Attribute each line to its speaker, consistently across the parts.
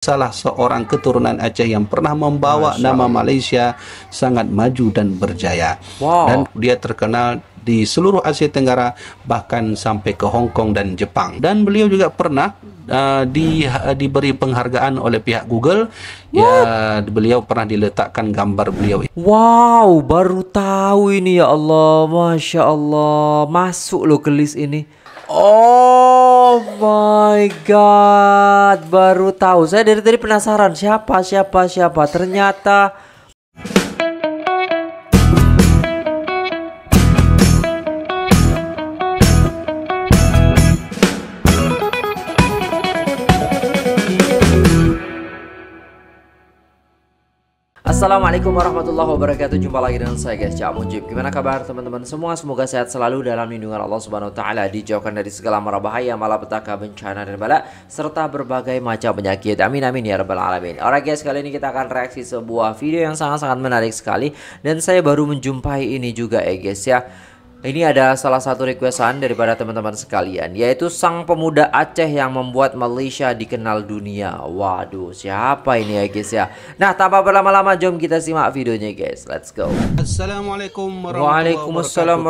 Speaker 1: salah seorang keturunan Aceh yang pernah membawa nama Malaysia sangat maju dan berjaya. Wow. Dan dia terkenal di seluruh Asia Tenggara bahkan sampai ke Hong Kong dan Jepang. Dan beliau juga pernah uh, di uh, diberi penghargaan oleh pihak Google. Ya, What? Ya, beliau pernah diletakkan gambar beliau.
Speaker 2: Wow, baru tahu ini ya Allah. Masya Allah, masuk loh ke list ini. Oh my my god, baru tahu. Saya dari tadi penasaran siapa siapa siapa. Ternyata Assalamualaikum warahmatullahi wabarakatuh. Jumpa lagi dengan saya guys, Cak Mujib. Gimana kabar teman-teman semua? Semoga sehat selalu dalam lindungan Allah Subhanahu wa taala, dijauhkan dari segala mara bahaya, malapetaka, bencana dan bala serta berbagai macam penyakit. Amin amin ya rabbal alamin. Oke, guys, kali ini kita akan reaksi sebuah video yang sangat-sangat menarik sekali dan saya baru menjumpai ini juga ya guys ya. Ini ada salah satu requestan daripada teman-teman sekalian Yaitu sang pemuda Aceh yang membuat Malaysia dikenal dunia Waduh siapa ini ya guys ya Nah tanpa berlama-lama jom kita simak videonya guys Let's go Assalamualaikum warahmatullahi Kembali warahmatullahi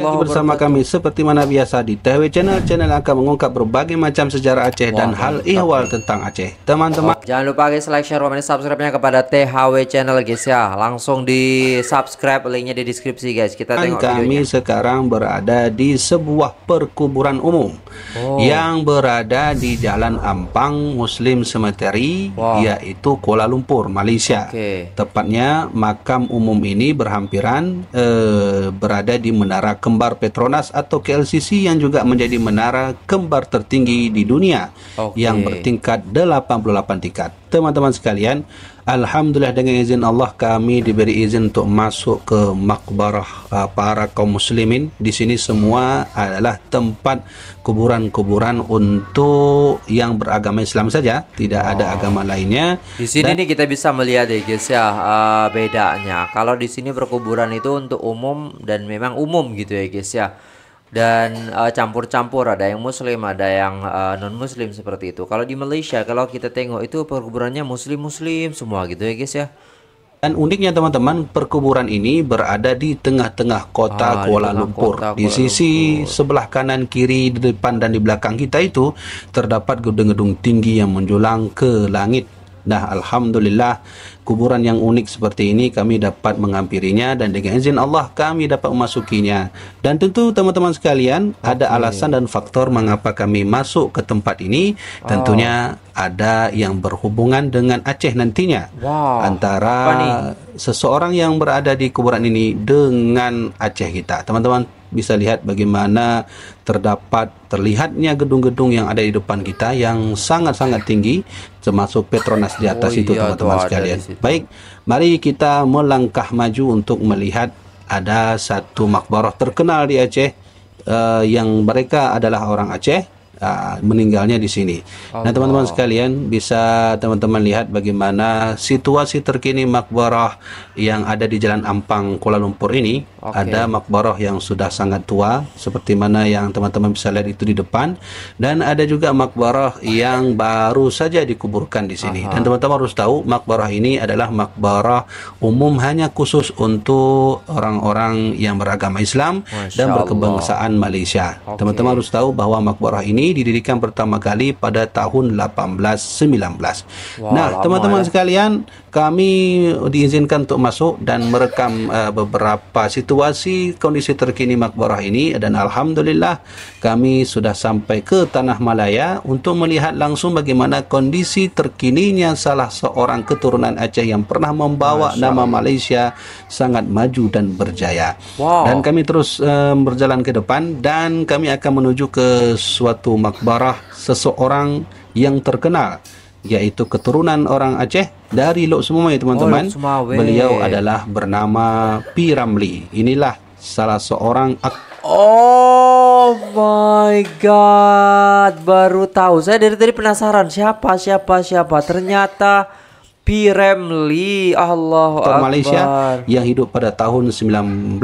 Speaker 2: wabarakatuh bersama
Speaker 1: kami seperti mana biasa di TW
Speaker 2: Channel Channel akan mengungkap berbagai macam sejarah Aceh Wah, dan hal ihwal tentang Aceh Teman-teman oh, Jangan lupa guys like, share, dan subscribe-nya kepada THW Channel guys ya Langsung di subscribe linknya di deskripsi guys Kita tengok kan kami
Speaker 1: videonya sekarang berada di sebuah perkuburan umum
Speaker 2: oh. yang
Speaker 1: berada di Jalan Ampang Muslim Cemetery wow. yaitu Kuala Lumpur, Malaysia. Okay. Tepatnya makam umum ini berhampiran eh, berada di Menara Kembar Petronas atau KLCC yang juga menjadi menara kembar tertinggi di dunia okay. yang bertingkat 88 tingkat. Teman-teman sekalian, Alhamdulillah dengan izin Allah kami diberi izin untuk masuk ke makbarah uh, para kaum muslimin. Di sini semua adalah tempat kuburan-kuburan untuk yang beragama Islam saja, tidak oh. ada agama
Speaker 2: lainnya. Di sini Dan, nih kita bisa melihat ya guys ya uh, bedanya. Kalau di sini perkuburan itu untuk umum dan memang umum gitu ya guys ya dan campur eh, campur-campur ada yang muslim ada yang uh, eh, non muslim seperti itu kalau di Malaysia kalau kita tengok itu perkuburannya muslim muslim semua gitu ya guys ya dan uniknya teman-teman perkuburan ini
Speaker 1: berada di tengah-tengah kota ah, Kuala di Lumpur kota, di sisi Lumpur. sebelah kanan kiri di depan dan di belakang kita itu terdapat gedung-gedung tinggi yang menjulang ke langit Nah, alhamdulillah kuburan yang unik seperti ini kami dapat menghampirinya dan dengan izin Allah kami dapat memasukinya. Dan tentu teman-teman sekalian ada alasan dan faktor mengapa kami masuk ke tempat ini. Tentunya ada yang berhubungan dengan Aceh nantinya. Wow. Antara seseorang yang berada di kuburan ini dengan Aceh kita. Teman-teman bisa lihat bagaimana terdapat terlihatnya gedung-gedung yang ada di depan kita yang sangat-sangat tinggi termasuk Petronas di atas oh, itu iya, teman-teman iya, sekalian. Baik, mari kita melangkah maju untuk melihat ada satu makbarah terkenal di Aceh uh, yang mereka adalah orang Aceh uh, meninggalnya di sini. Nah, Allah. Nah, teman-teman sekalian bisa teman-teman lihat bagaimana situasi terkini makbarah yang ada di Jalan Ampang Kuala Lumpur ini. Okay. Ada makbarah yang sudah sangat tua seperti mana yang teman-teman bisa lihat itu di depan dan ada juga makbarah yang baru saja dikuburkan di sini. Aha. Dan teman-teman harus tahu makbarah ini adalah makbarah umum hanya khusus untuk orang-orang yang beragama Islam
Speaker 2: Masya dan berkebangsaan
Speaker 1: Allah. Malaysia. Teman-teman okay. harus tahu bahwa makbarah ini didirikan pertama kali pada tahun 1819.
Speaker 2: Wow, nah, teman-teman ya.
Speaker 1: sekalian, kami diizinkan untuk masuk dan merekam uh, beberapa situasi kondisi terkini makbarah ini dan alhamdulillah kami sudah sampai ke tanah Malaya untuk melihat langsung bagaimana kondisi terkininya salah seorang keturunan Aceh yang pernah membawa Masya. nama Malaysia sangat maju dan berjaya. Wow. Dan kami terus uh, berjalan ke depan dan kami akan menuju ke suatu makbarah seseorang yang terkenal yaitu keturunan orang Aceh dari Lok Sumawe oh, teman-teman. Oh, Beliau adalah bernama Pi Ramli. Inilah salah seorang
Speaker 2: Oh my god, baru tahu. Saya dari tadi penasaran siapa siapa siapa. Ternyata Pi Piramli Allah Malaysia
Speaker 1: yang hidup pada tahun 1950.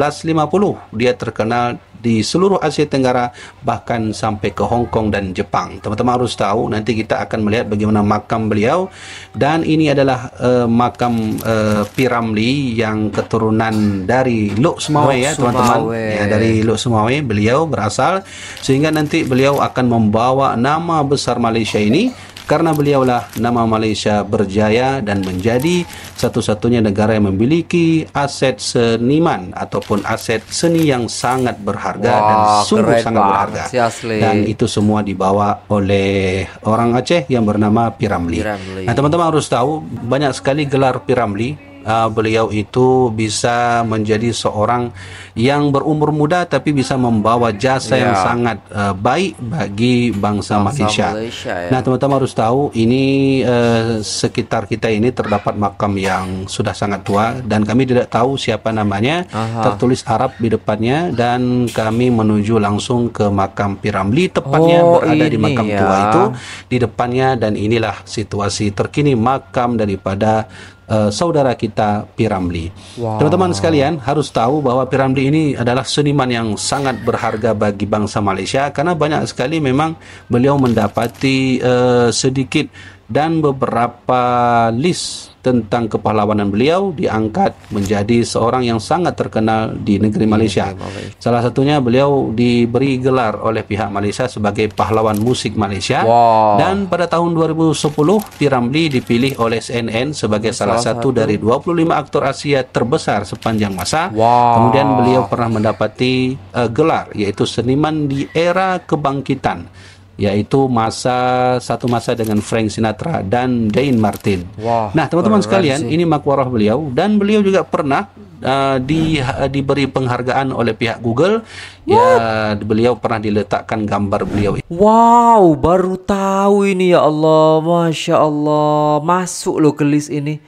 Speaker 1: Dia terkenal di seluruh Asia Tenggara bahkan sampai ke Hong Kong dan Jepang. Teman-teman harus tahu nanti kita akan melihat bagaimana makam beliau dan ini adalah uh, makam uh, Piramli yang keturunan dari Lok Sumawe ya teman-teman. Ya dari Lok Sumawe beliau berasal sehingga nanti beliau akan membawa nama besar Malaysia ini karena beliaulah nama Malaysia berjaya dan menjadi satu-satunya negara yang memiliki aset seniman ataupun aset seni yang sangat berharga wow, dan sungguh sangat berharga. Asli. Dan itu semua dibawa oleh orang Aceh yang bernama Piramli. Piramli. Nah, teman-teman harus tahu banyak sekali gelar Piramli uh, beliau itu bisa menjadi seorang yang berumur muda tapi bisa membawa jasa yeah. yang ya. sangat uh, baik bagi bangsa, bangsa Malaysia. Malaysia ya. Nah, teman-teman harus tahu ini uh, sekitar kita ini terdapat makam yang sudah sangat tua dan kami tidak tahu siapa namanya, Aha. tertulis Arab di depannya dan kami menuju langsung ke makam Piramli tepatnya oh, berada di makam ya. tua itu di depannya dan inilah situasi terkini makam daripada uh, saudara kita Piramli.
Speaker 2: teman Teman-teman sekalian
Speaker 1: harus tahu bahwa Piramli ini adalah seniman yang sangat berharga bagi bangsa Malaysia karena banyak sekali memang beliau mendapati uh, sedikit dan beberapa list tentang kepahlawanan beliau diangkat menjadi seorang yang sangat terkenal di negeri iya, Malaysia. Iya, salah satunya beliau diberi gelar oleh pihak Malaysia sebagai pahlawan musik Malaysia wow. dan pada tahun 2010 Piramli dipilih oleh CNN sebagai salah, salah satu, satu dari 25 aktor Asia terbesar sepanjang masa. Wow. Kemudian beliau pernah mendapati uh, gelar yaitu seniman di era kebangkitan yaitu masa satu masa dengan Frank Sinatra dan Dean Martin. Wah, nah, teman-teman sekalian, sih. ini makwarah beliau dan beliau juga pernah uh, di uh, diberi penghargaan oleh pihak Google. Ya, What? Ya, beliau pernah diletakkan gambar beliau.
Speaker 2: Wow, baru tahu ini ya Allah, masya Allah, masuk lo ke list ini.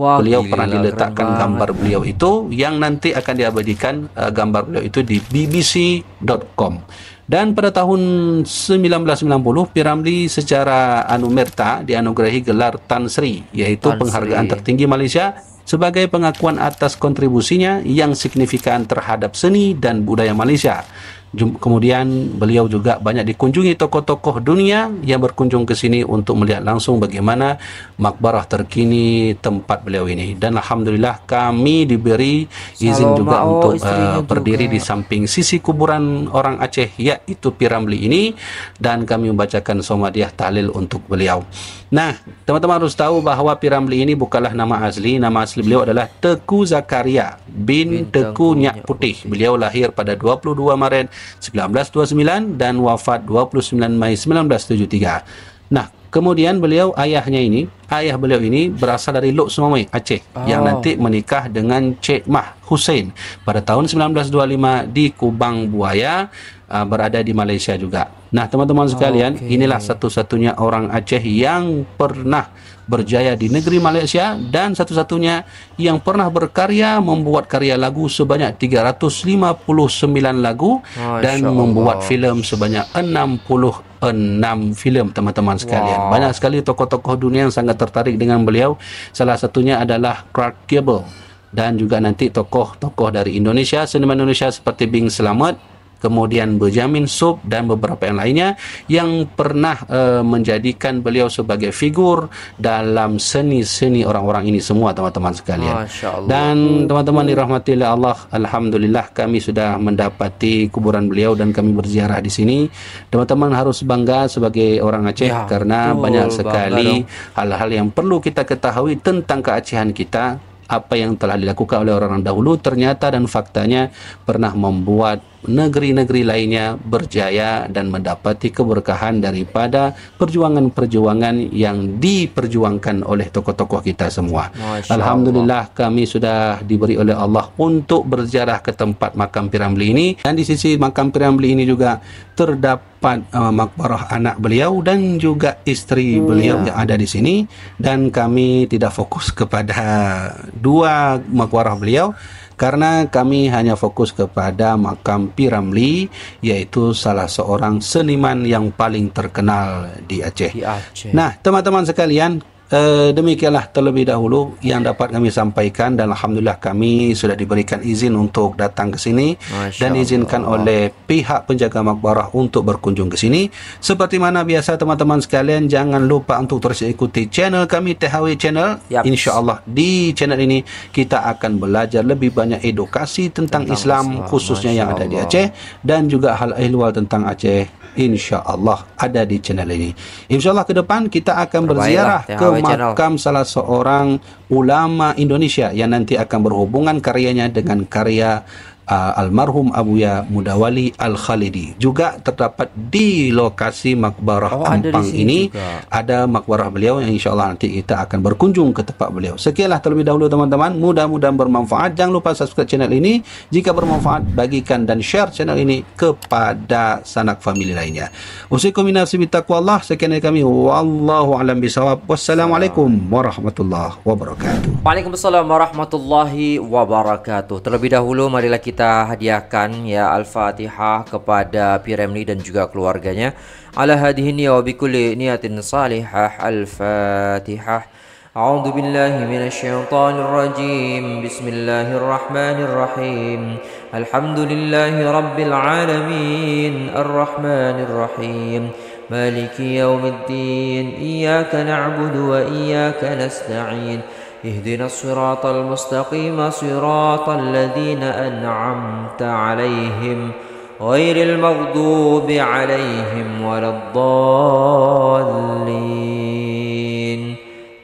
Speaker 2: Wah, beliau pernah diletakkan gambar
Speaker 1: beliau itu yang nanti akan diabadikan uh, gambar beliau itu di bbc.com. Dan pada tahun 1990, Piramli secara anumerta dianugerahi gelar Tan Sri, yaitu Tan penghargaan tertinggi Malaysia sebagai pengakuan atas kontribusinya yang signifikan terhadap seni dan budaya Malaysia. Kemudian beliau juga banyak dikunjungi tokoh-tokoh dunia yang berkunjung ke sini untuk melihat langsung bagaimana makbarah terkini tempat beliau ini. Dan alhamdulillah kami diberi izin juga oh, untuk uh, berdiri juga. di samping sisi kuburan orang Aceh yaitu Piramli ini dan kami membacakan somadiah tahlil untuk beliau. Nah, teman-teman harus tahu bahwa Piramli ini bukanlah nama asli. Nama asli beliau adalah Teku Zakaria bin, bin Teku Nyak Putih. Beliau lahir pada 22 Maret 1929 dan wafat 29 Mei 1973. Nah, kemudian beliau ayahnya ini, ayah beliau ini berasal dari Lok Sumawi, Aceh oh. yang nanti menikah dengan Cik Mah Hussein pada tahun 1925 di Kubang Buaya uh, berada di Malaysia juga. Nah, teman-teman ah, sekalian, okay. inilah satu-satunya orang Aceh yang pernah berjaya di negeri Malaysia dan satu-satunya yang pernah berkarya membuat karya lagu sebanyak 359 lagu
Speaker 2: Masya dan Allah. membuat filem
Speaker 1: sebanyak 60 enam filem teman-teman sekalian. Wow. Banyak sekali tokoh-tokoh dunia yang sangat tertarik dengan beliau. Salah satunya adalah Clark Gable dan juga nanti tokoh-tokoh dari Indonesia, seniman Indonesia seperti Bing Slamet, kemudian Benjamin Sub dan beberapa yang lainnya yang pernah uh, menjadikan beliau sebagai figur dalam seni-seni orang-orang ini semua teman-teman sekalian. Dan teman-teman dirahmati oleh Allah, alhamdulillah kami sudah mendapati kuburan beliau dan kami berziarah di sini. Teman-teman harus bangga sebagai orang Aceh ya, karena betul, banyak sekali hal-hal yang perlu kita ketahui tentang keacehan kita apa yang telah dilakukan oleh orang orang dahulu ternyata dan faktanya pernah membuat negeri-negeri lainnya berjaya dan mendapati keberkahan daripada perjuangan-perjuangan yang diperjuangkan oleh tokoh-tokoh kita semua. Alhamdulillah kami sudah diberi oleh Allah untuk berziarah ke tempat makam Piramli ini dan di sisi makam Piramli ini juga terdapat empat uh, makbarah anak beliau dan juga istri hmm, beliau ya. yang ada di sini dan kami tidak fokus kepada dua makbarah beliau karena kami hanya fokus kepada makam Piramli yaitu salah seorang seniman yang paling terkenal di Aceh. Di Aceh. Nah, teman-teman sekalian, Eh, demikianlah terlebih dahulu yang dapat kami sampaikan dan alhamdulillah kami sudah diberikan izin untuk datang ke sini
Speaker 2: Masya dan izinkan Allah. oleh
Speaker 1: pihak penjaga makbarah untuk berkunjung ke sini seperti mana biasa teman-teman sekalian jangan lupa untuk terus ikuti channel kami THW channel yep. insyaallah di channel ini kita akan belajar lebih banyak edukasi tentang, tentang Islam, Islam khususnya Masya yang ada di Aceh dan juga hal ehwal tentang Aceh insyaallah ada di channel ini insyaallah ke depan kita akan Terbaiklah, berziarah ke makam salah seorang ulama Indonesia yang nanti akan berhubungan karyanya dengan karya uh, almarhum Ya Mudawali Al-Khalidi. Juga terdapat di lokasi makbarah oh, Ampang ada ini juga. ada makbarah beliau yang Insya Allah nanti kita akan berkunjung ke tempat beliau. Sekianlah terlebih dahulu teman-teman, mudah-mudahan bermanfaat. Jangan lupa subscribe channel ini. Jika bermanfaat, bagikan dan share channel ini kepada sanak famili lainnya. Usikum minasi Allah. Sekian dari kami. Wallahu alam bishawab. Wassalamualaikum warahmatullahi wabarakatuh.
Speaker 2: Waalaikumsalam warahmatullahi wabarakatuh. Terlebih dahulu marilah kita kita hadiahkan ya Al-Fatihah kepada Piramli dan juga keluarganya. Ala hadhihi wa bikulli niyatin salihah Al-Fatihah. A'udzu billahi من الشيطان الرجيم بسم الله الرحمن الرحيم الحمد لله رب العالمين الرحمن الرحيم مالك اهدنا الصراط المستقيم صراط الذين أنعمت عليهم غير المغضوب عليهم ولا الضالين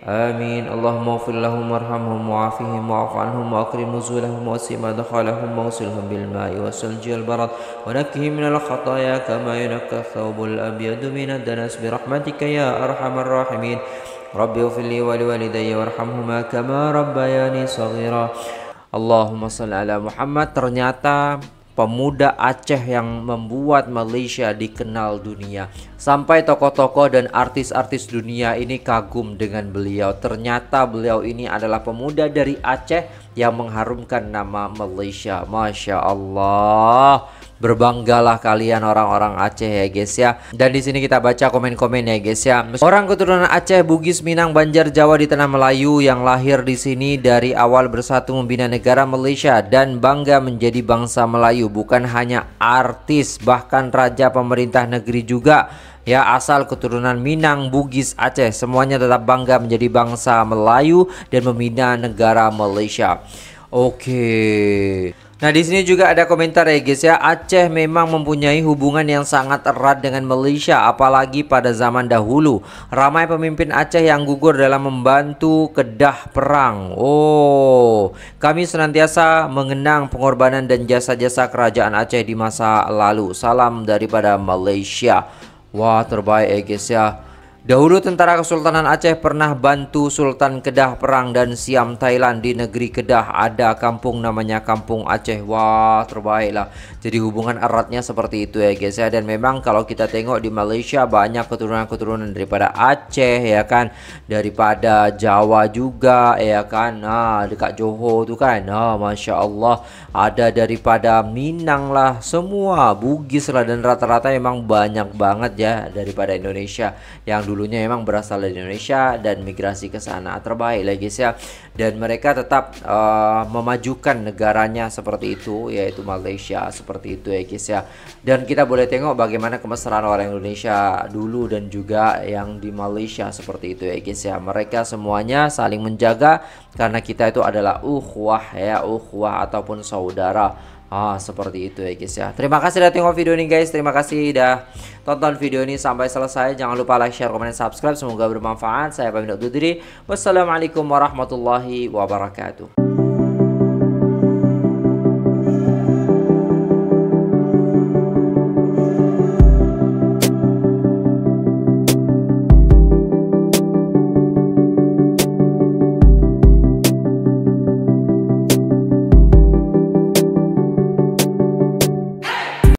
Speaker 2: آمين اللهم اغفر لهم وارحمهم وعافهم واعف عنهم وأكرم نزولهم واسع دخلهم واغسلهم بالماء والثلج والبرد ونكهم من الخطايا كما ينكى الثوب الأبيض من الدنس برحمتك يا أرحم الراحمين رب اغفر لي ولوالدي وارحمهما كما ربياني صغيرا Allahumma صل ala Muhammad ternyata pemuda Aceh yang membuat Malaysia dikenal dunia sampai tokoh-tokoh dan artis-artis dunia ini kagum dengan beliau ternyata beliau ini adalah pemuda dari Aceh yang mengharumkan nama Malaysia Masya Allah Berbanggalah kalian orang-orang Aceh ya guys ya. Dan di sini kita baca komen-komen ya guys ya. Orang keturunan Aceh, Bugis, Minang, Banjar, Jawa di tanah Melayu yang lahir di sini dari awal bersatu membina negara Malaysia dan bangga menjadi bangsa Melayu bukan hanya artis bahkan raja pemerintah negeri juga ya asal keturunan Minang, Bugis, Aceh semuanya tetap bangga menjadi bangsa Melayu dan membina negara Malaysia. Oke. Okay. Nah di sini juga ada komentar ya guys ya Aceh memang mempunyai hubungan yang sangat erat dengan Malaysia apalagi pada zaman dahulu Ramai pemimpin Aceh yang gugur dalam membantu kedah perang Oh kami senantiasa mengenang pengorbanan dan jasa-jasa kerajaan Aceh di masa lalu Salam daripada Malaysia Wah terbaik ya guys ya Dahulu tentara Kesultanan Aceh pernah bantu Sultan Kedah perang dan Siam Thailand di negeri Kedah ada kampung namanya Kampung Aceh. Wah, terbaik lah. Jadi hubungan eratnya seperti itu ya guys ya. Dan memang kalau kita tengok di Malaysia banyak keturunan-keturunan daripada Aceh ya kan, daripada Jawa juga ya kan. Nah, dekat Johor tuh kan. Nah, Masya Allah ada daripada Minang lah, semua Bugis lah dan rata-rata memang banyak banget ya daripada Indonesia yang dulu dulunya emang berasal dari Indonesia dan migrasi ke sana terbaik lah guys ya dan mereka tetap uh, memajukan negaranya seperti itu yaitu Malaysia seperti itu ya guys ya dan kita boleh tengok bagaimana kemesraan orang Indonesia dulu dan juga yang di Malaysia seperti itu ya guys ya mereka semuanya saling menjaga karena kita itu adalah uhwah ya uhwah ataupun saudara Ah, seperti itu ya guys ya. Terima kasih sudah tengok video ini guys. Terima kasih sudah tonton video ini sampai selesai. Jangan lupa like, share, komen, dan subscribe. Semoga bermanfaat. Saya Pamit Diri. Wassalamualaikum warahmatullahi wabarakatuh.